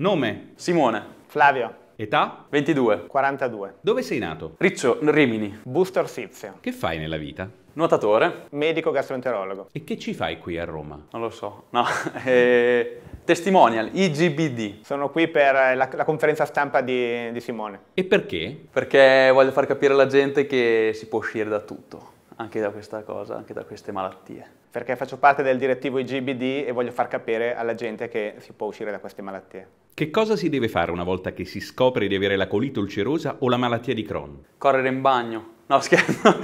Nome? Simone. Flavio. Età? 22. 42. Dove sei nato? Riccio Rimini. Busto Orsizio. Che fai nella vita? Nuotatore. Medico gastroenterologo. E che ci fai qui a Roma? Non lo so, no. eh, testimonial, IGBD. Sono qui per eh, la, la conferenza stampa di, di Simone. E perché? Perché voglio far capire alla gente che si può uscire da tutto anche da questa cosa, anche da queste malattie. Perché faccio parte del direttivo IGBD e voglio far capire alla gente che si può uscire da queste malattie. Che cosa si deve fare una volta che si scopre di avere la colite ulcerosa o la malattia di Crohn? Correre in bagno. No, scherzo.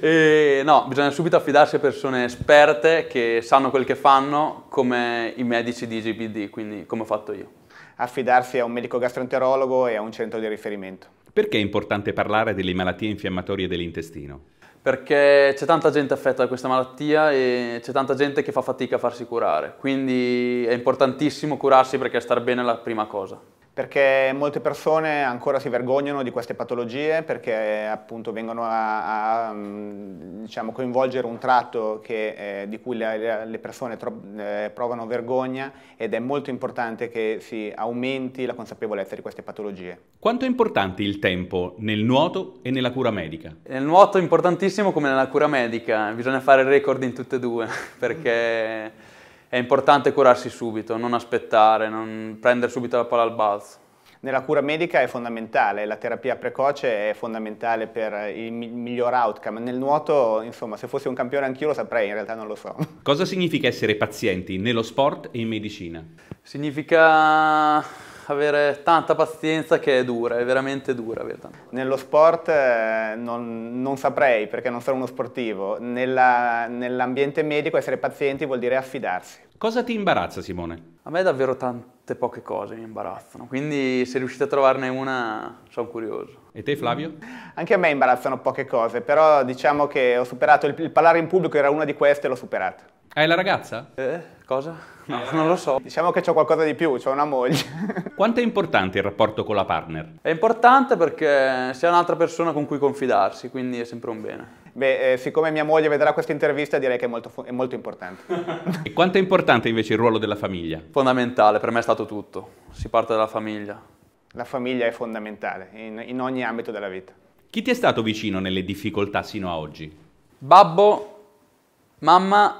e, no, bisogna subito affidarsi a persone esperte che sanno quel che fanno, come i medici di IGBD, quindi come ho fatto io. Affidarsi a un medico gastroenterologo e a un centro di riferimento. Perché è importante parlare delle malattie infiammatorie dell'intestino? perché c'è tanta gente affetta da questa malattia e c'è tanta gente che fa fatica a farsi curare, quindi è importantissimo curarsi perché star bene è la prima cosa perché molte persone ancora si vergognano di queste patologie perché appunto vengono a, a mm, diciamo, coinvolgere un tratto che, eh, di cui le, le persone tro, eh, provano vergogna ed è molto importante che si aumenti la consapevolezza di queste patologie. Quanto è importante il tempo nel nuoto e nella cura medica? Nel nuoto è importantissimo come nella cura medica, bisogna fare il record in tutte e due perché è importante curarsi subito, non aspettare, non prendere subito la palla al balzo. Nella cura medica è fondamentale, la terapia precoce è fondamentale per il miglior outcome. Nel nuoto, insomma, se fossi un campione anch'io lo saprei, in realtà non lo so. Cosa significa essere pazienti nello sport e in medicina? Significa avere tanta pazienza che è dura, è veramente dura. Nello sport eh, non, non saprei perché non sono uno sportivo, nell'ambiente medico essere pazienti vuol dire affidarsi. Cosa ti imbarazza Simone? A me davvero tante poche cose mi imbarazzano, quindi se riuscite a trovarne una sono curioso. E te Flavio? Anche a me imbarazzano poche cose, però diciamo che ho superato il, il parlare in pubblico era una di queste e l'ho superata. Hai la ragazza? Eh, cosa? No, non lo so. Diciamo che c'ho qualcosa di più, c'ho una moglie. Quanto è importante il rapporto con la partner? È importante perché sia un'altra persona con cui confidarsi, quindi è sempre un bene. Beh, eh, siccome mia moglie vedrà questa intervista direi che è molto, è molto importante. e quanto è importante invece il ruolo della famiglia? Fondamentale, per me è stato tutto. Si parte dalla famiglia. La famiglia è fondamentale in, in ogni ambito della vita. Chi ti è stato vicino nelle difficoltà sino a oggi? Babbo, mamma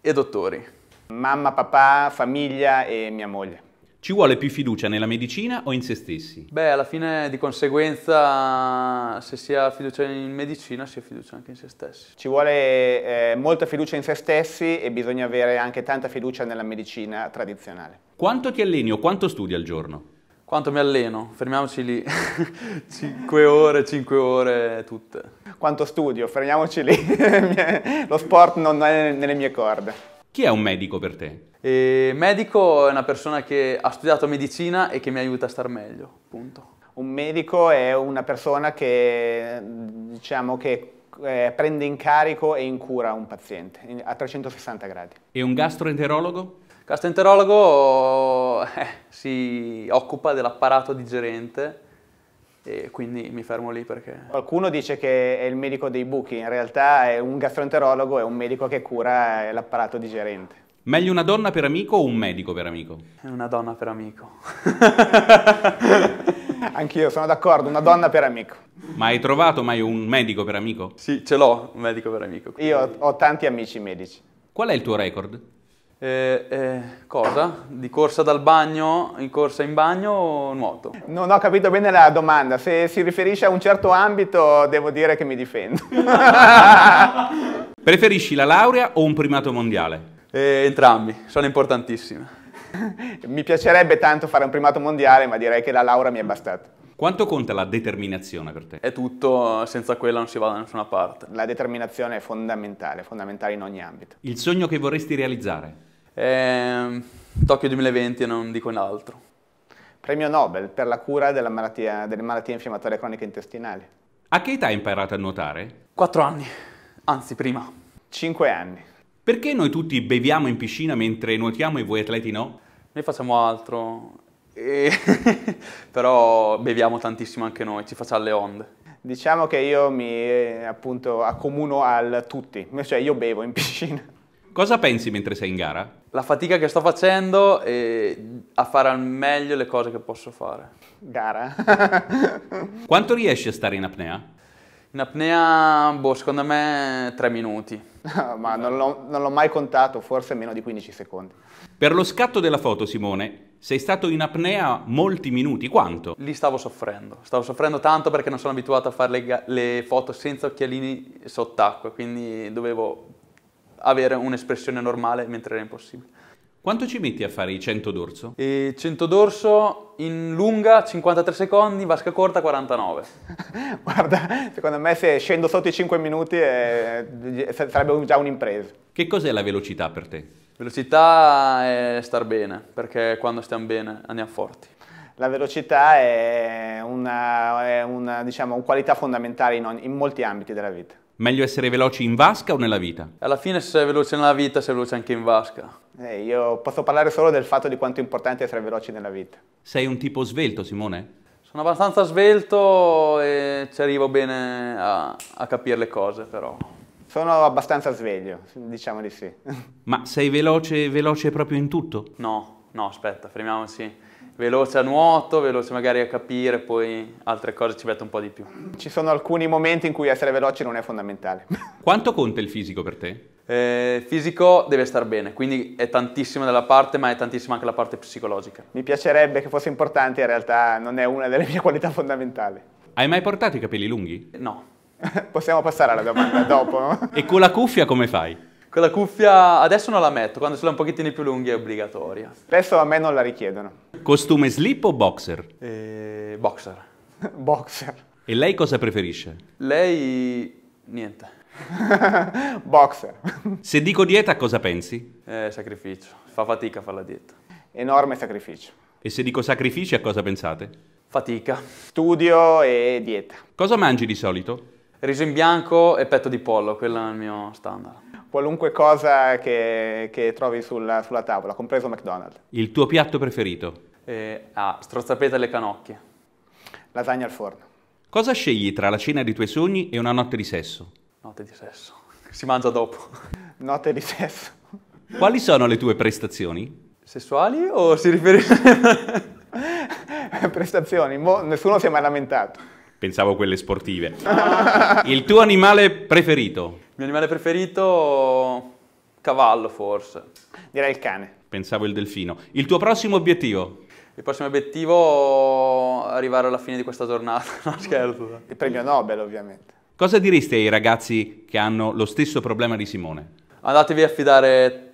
e dottori. Mamma, papà, famiglia e mia moglie. Ci vuole più fiducia nella medicina o in se stessi? Beh, alla fine di conseguenza se si ha fiducia in medicina si ha fiducia anche in se stessi. Ci vuole eh, molta fiducia in se stessi e bisogna avere anche tanta fiducia nella medicina tradizionale. Quanto ti alleni o quanto studi al giorno? Quanto mi alleno? Fermiamoci lì. 5 ore, 5 ore tutte. Quanto studio? Fermiamoci lì. Lo sport non è nelle mie corde. Chi è un medico per te? E medico è una persona che ha studiato medicina e che mi aiuta a star meglio, punto. Un medico è una persona che, diciamo, che eh, prende in carico e in cura un paziente a 360 gradi. E un gastroenterologo? Gastroenterologo eh, si occupa dell'apparato digerente e quindi mi fermo lì perché... Qualcuno dice che è il medico dei buchi, in realtà è un gastroenterologo è un medico che cura l'apparato digerente. Meglio una donna per amico o un medico per amico? Una donna per amico. Anch'io sono d'accordo, una donna per amico. Ma hai trovato mai un medico per amico? Sì, ce l'ho, un medico per amico. Io ho tanti amici medici. Qual è il tuo record? Eh, eh, cosa? Di corsa dal bagno, in corsa in bagno o nuoto? Non ho capito bene la domanda, se si riferisce a un certo ambito devo dire che mi difendo. Preferisci la laurea o un primato mondiale? Eh, entrambi, sono importantissime. mi piacerebbe tanto fare un primato mondiale, ma direi che la laurea mi è bastata. Quanto conta la determinazione per te? È tutto, senza quella non si va da nessuna parte. La determinazione è fondamentale, fondamentale in ogni ambito. Il sogno che vorresti realizzare? Eh, Tokyo 2020 e non dico altro. Premio Nobel per la cura malattia, delle malattie infiammatorie croniche intestinali. A che età hai imparato a nuotare? Quattro anni, anzi prima. Cinque anni. Perché noi tutti beviamo in piscina mentre nuotiamo e voi atleti no? Noi facciamo altro, e... però beviamo tantissimo anche noi, ci facciamo le onde. Diciamo che io mi appunto accomuno al tutti, cioè io bevo in piscina. Cosa pensi mentre sei in gara? la fatica che sto facendo e a fare al meglio le cose che posso fare. Gara. Quanto riesci a stare in apnea? In apnea, boh, secondo me tre minuti. Ma non l'ho, mai contato, forse meno di 15 secondi. Per lo scatto della foto, Simone, sei stato in apnea molti minuti, quanto? Lì stavo soffrendo, stavo soffrendo tanto perché non sono abituato a fare le, le foto senza occhialini sott'acqua, quindi dovevo avere un'espressione normale mentre era impossibile. Quanto ci metti a fare i 100 dorso? E 100 dorso in lunga 53 secondi, vasca corta 49. Guarda, secondo me se scendo sotto i 5 minuti è... Eh, sarebbe già un'impresa. Che cos'è la velocità per te? Velocità è star bene, perché quando stiamo bene andiamo forti. La velocità è una, è una diciamo, qualità fondamentale in, ogni, in molti ambiti della vita. Meglio essere veloci in vasca o nella vita? Alla fine se sei veloce nella vita, sei veloce anche in vasca. Eh, io posso parlare solo del fatto di quanto è importante essere veloci nella vita. Sei un tipo svelto, Simone? Sono abbastanza svelto e ci arrivo bene a, a capire le cose, però. Sono abbastanza sveglio, diciamo di sì. Ma sei veloce, veloce proprio in tutto? No, no, aspetta, fermiamoci veloce a nuoto, veloce magari a capire, poi altre cose ci mette un po' di più. Ci sono alcuni momenti in cui essere veloci non è fondamentale. Quanto conta il fisico per te? Eh, il fisico deve star bene, quindi è tantissima della parte, ma è tantissima anche la parte psicologica. Mi piacerebbe che fosse importante, in realtà non è una delle mie qualità fondamentali. Hai mai portato i capelli lunghi? No. Possiamo passare alla domanda dopo, no? E con la cuffia come fai? Con la cuffia adesso non la metto, quando sono un pochettino più lunghi è obbligatoria. Spesso a me non la richiedono. Costume slip o boxer? Eh, boxer. boxer. E lei cosa preferisce? Lei... niente. boxer. Se dico dieta cosa pensi? Eh, sacrificio. Fa fatica a fare la dieta. Enorme sacrificio. E se dico sacrifici a cosa pensate? Fatica. Studio e dieta. Cosa mangi di solito? Riso in bianco e petto di pollo, quello è il mio standard qualunque cosa che, che trovi sulla, sulla, tavola, compreso McDonald's. Il tuo piatto preferito? eh, a strozzapete alle canocchie. Lasagna al forno. Cosa scegli tra la cena dei tuoi sogni e una notte di sesso? Notte di sesso. Si mangia dopo. Notte di sesso. Quali sono le tue prestazioni? Sessuali o si riferisce... prestazioni, Mo nessuno si è mai lamentato. Pensavo quelle sportive. Il tuo animale preferito? Il mio animale preferito... cavallo forse. Direi il cane. Pensavo il delfino. Il tuo prossimo obiettivo? Il prossimo obiettivo è arrivare alla fine di questa giornata, no scherzo. Il premio Nobel ovviamente. Cosa diresti ai ragazzi che hanno lo stesso problema di Simone? Andatevi a fidare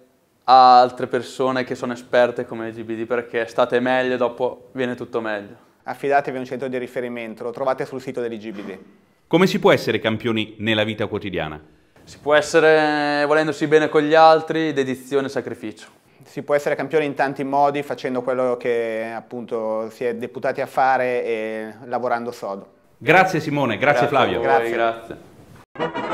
a altre persone che sono esperte come GBD perché state meglio e dopo viene tutto meglio. Affidatevi a un centro di riferimento, lo trovate sul sito dell'IGBD. Come si può essere campioni nella vita quotidiana? Si può essere volendosi bene con gli altri, dedizione e sacrificio si può essere campione in tanti modi facendo quello che appunto si è deputati a fare e lavorando sodo. Grazie Simone, grazie, grazie Flavio. Voi, grazie. grazie.